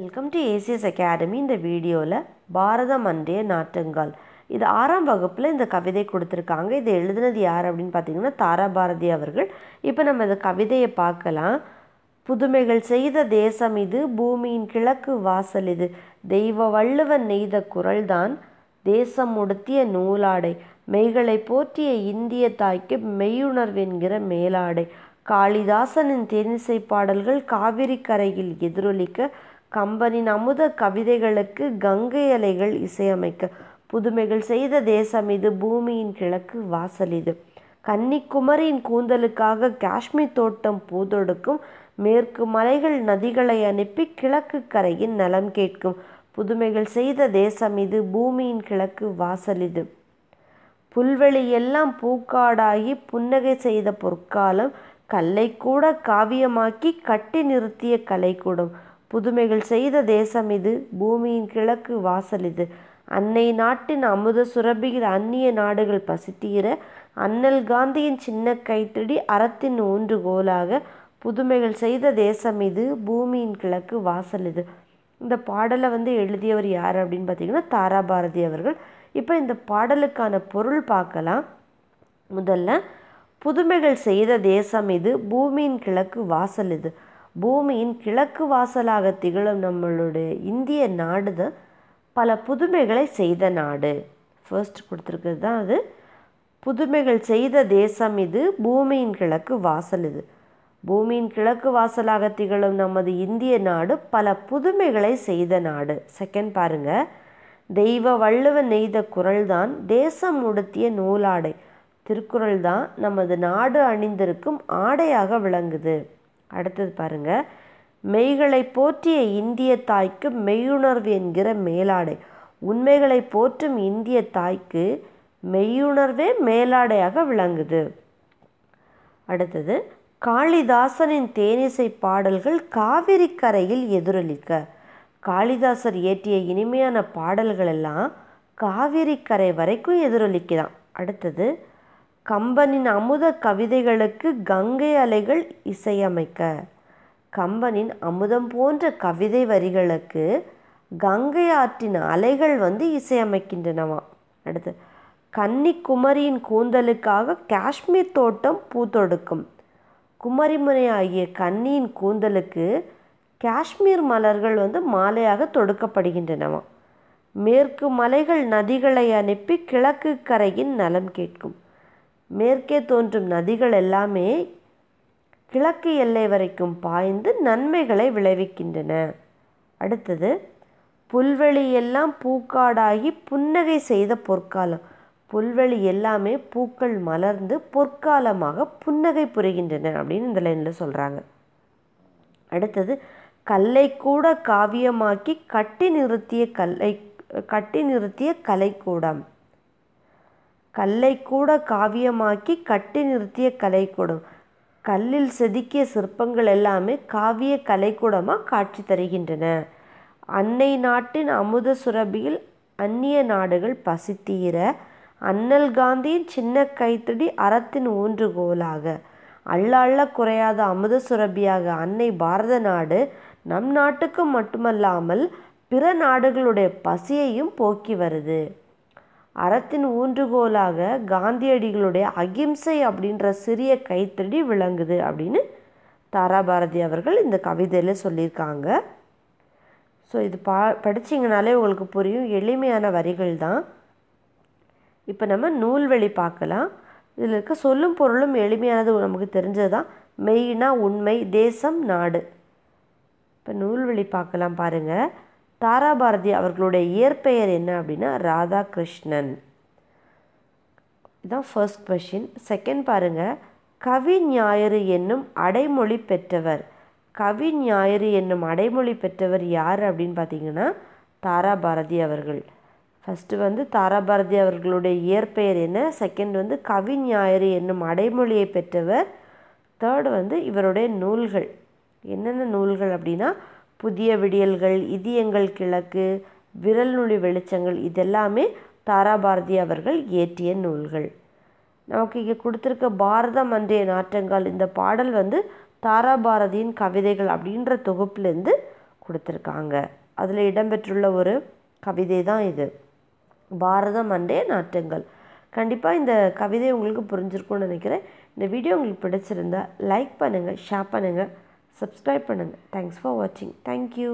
welcome to ACS academy இந்த வீடியோவில் பாரதம் அன்றைய நாட்டங்கால் இது ஆறாம் வகுப்பில் இந்த கவிதை கொடுத்துருக்காங்க இது எழுதினது யார் அப்படின்னு பார்த்தீங்கன்னா தாரா பாரதி அவர்கள் இப்போ நம்ம இந்த கவிதையை பார்க்கலாம் புதுமைகள் செய்த தேசம் இது பூமியின் கிழக்கு வாசல் இது தெய்வ வள்ளுவன் நெய்த குரல்தான் தேசம் உடுத்திய நூலாடை மெய்களை போற்றிய இந்திய தாய்க்கு மெய்யுணர்வு என்கிற மேலாடை காளிதாசனின் தேனிசை பாடல்கள் காவிரி கரையில் எதிரொலிக்க கம்பனின் அமுத கவிதைகளுக்கு கங்கை அலைகள் இசையமைக்க புதுமைகள் செய்த தேசம் இது பூமியின் கிழக்கு வாசல் இது கன்னிக்குமரியின் கூந்தலுக்காக காஷ்மீர் தோட்டம் பூதொடுக்கும் மேற்கு மலைகள் நதிகளை அனுப்பி கிழக்கு கரையின் நலம் கேட்கும் புதுமைகள் செய்த தேசம் இது பூமியின் கிழக்கு வாசல் இது புல்வெளி எல்லாம் பூக்காடாகி புன்னகை செய்த பொற்காலம் கல்லை கூட காவியமாக்கி கட்டி நிறுத்திய கலைக்கூடம் புதுமைகள் செய்த தேசம் இது பூமியின் கிழக்கு வாசல் இது அன்னை நாட்டின் அமுத சுரபியில் அந்நிய நாடுகள் பசித்தீர அண்ணல் காந்தியின் சின்ன கைத்தடி அறத்தின் ஊன்றுகோலாக புதுமைகள் செய்த தேசம் இது பூமியின் கிழக்கு வாசல் இது இந்த பாடலை வந்து எழுதியவர் யார் அப்படின்னு பார்த்தீங்கன்னா தாரா பாரதி அவர்கள் இப்போ இந்த பாடலுக்கான பொருள் பார்க்கலாம் முதல்ல புதுமைகள் செய்த தேசம் இது பூமியின் கிழக்கு வாசல் இது பூமியின் கிழக்கு வாசலாக திகழும் நம்மளுடைய இந்திய நாடு தான் பல புதுமைகளை செய்த நாடு ஃபர்ஸ்ட் கொடுத்துருக்கிறது தான் அது புதுமைகள் செய்த தேசம் இது பூமியின் கிழக்கு வாசல் இது பூமியின் கிழக்கு வாசலாக திகழும் நமது இந்திய நாடு பல புதுமைகளை செய்த நாடு செகண்ட் பாருங்க தெய்வ வள்ளுவன் நெய்த குரல்தான் தேசம் உடுத்திய நூலாடை திருக்குறள் தான் நமது நாடு அணிந்திருக்கும் ஆடையாக விளங்குது அடுத்தது பாருங்க மெய்களை போற்றிய இந்திய தாய்க்கு மெய்யுணர்வு என்கிற மேலாடை உண்மைகளை போற்றும் இந்திய தாய்க்கு மெய்யுணர்வே மேலாடையாக விளங்குது அடுத்தது காளிதாசனின் தேனிசை பாடல்கள் காவிரி கரையில் எதிரொலிக்க காளிதாசர் இயற்றிய இனிமையான பாடல்கள் எல்லாம் காவிரி கரை வரைக்கும் எதிரொலிக்குதான் அடுத்தது கம்பனின் அமுத கவிதைகளுக்கு கங்கை அலைகள் இசையமைக்க கம்பனின் அமுதம் போன்ற கவிதை வரிகளுக்கு கங்கை ஆற்றின் அலைகள் வந்து இசையமைக்கின்றனவாம் அடுத்து கன்னி குமரியின் கூந்தலுக்காக காஷ்மீர் தோட்டம் பூத்தொடுக்கும் குமரிமுனை ஆகிய கன்னியின் கூந்தலுக்கு காஷ்மீர் மலர்கள் வந்து மாலையாக தொடுக்கப்படுகின்றனவாம் மேற்கு மலைகள் நதிகளை அனுப்பி கிழக்கு கரையின் நலம் கேட்கும் மேற்கே தோன்றும் நதிகள் எல்லாமே கிழக்கு எல்லை வரைக்கும் பாய்ந்து நன்மைகளை விளைவிக்கின்றன அடுத்தது புல்வெளி எல்லாம் பூக்காடாகி புன்னகை செய்த பொற்காலம் புல்வெளி எல்லாமே பூக்கள் மலர்ந்து பொற்காலமாக புன்னகை புரிகின்றன அப்படின்னு இந்த லைனில் சொல்கிறாங்க அடுத்தது கல்லை கூட காவியமாக்கி கட்டி நிறுத்திய கல்லை கட்டி நிறுத்திய கலைக்கூடம் கல்லை கூட காவியமாக்கி கட்டி நிறுத்திய கலைக்கூடம் கல்லில் செதுக்கிய சிற்பங்கள் எல்லாமே காவிய கலைக்கூடமாக காட்சி தருகின்றன அன்னை நாட்டின் அமுத சுரபியில் அந்நிய நாடுகள் பசித்தீர அண்ணல் காந்தியின் சின்ன கைத்தடி அறத்தின் ஊன்றுகோலாக அள்ள அள்ள குறையாத அமுத சுரபியாக அன்னை பாரத நாடு நம் நாட்டுக்கு மட்டுமல்லாமல் பிற நாடுகளுடைய பசியையும் போக்கி வருது அறத்தின் ஊன்றுகோலாக காந்தியடிகளுடைய அகிம்சை அப்படின்ற சிறிய கைத்தடி விளங்குது அப்படின்னு தாராபாரதி அவர்கள் இந்த கவிதையில் சொல்லியிருக்காங்க ஸோ இது பா படிச்சிங்கனாலே உங்களுக்கு புரியும் எளிமையான வரிகள் தான் இப்போ நம்ம நூல்வெளி பார்க்கலாம் இதில் இருக்க சொல்லும் பொருளும் எளிமையானது நமக்கு தெரிஞ்சது தான் மெயினாக உண்மை தேசம் நாடு இப்போ நூல்வெளி பார்க்கலாம் பாருங்கள் தாராபாரதி அவர்களுடைய இயற்பெயர் என்ன அப்படின்னா ராதாகிருஷ்ணன் இதுதான் ஃபர்ஸ்ட் கொஷின் செகண்ட் பாருங்கள் கவி ஞாயிறு என்னும் அடைமொழி பெற்றவர் கவி ஞாயிறு என்னும் அடைமொழி பெற்றவர் யார் அப்படின்னு பார்த்தீங்கன்னா தாராபாரதி அவர்கள் ஃபஸ்ட்டு வந்து தாராபாரதி அவர்களுடைய இயற்பெயர் என்ன செகண்ட் வந்து கவி ஞாயிறு என்னும் அடைமொழியை பெற்றவர் தேர்டு வந்து இவருடைய நூல்கள் என்னென்ன நூல்கள் அப்படின்னா புதிய விடியல்கள் இதயங்கள் கிழக்கு விரல் நுழி வெளிச்சங்கள் இதெல்லாமே தாராபாரதி அவர்கள் இயற்றிய நூல்கள் நமக்கு இங்கே கொடுத்துருக்க பாரதம் அன்றைய நாட்டங்கள் இந்த பாடல் வந்து தாராபாரதியின் கவிதைகள் அப்படின்ற தொகுப்புலேருந்து கொடுத்துருக்காங்க அதில் இடம்பெற்றுள்ள ஒரு கவிதை தான் இது பாரதம் அன்றைய நாட்டங்கள் கண்டிப்பாக இந்த கவிதை உங்களுக்கு புரிஞ்சிருக்கும்னு நினைக்கிறேன் இந்த வீடியோ உங்களுக்கு பிடிச்சிருந்தா லைக் பண்ணுங்கள் ஷேர் பண்ணுங்கள் subscribe பண்ணுங்க thanks for watching thank you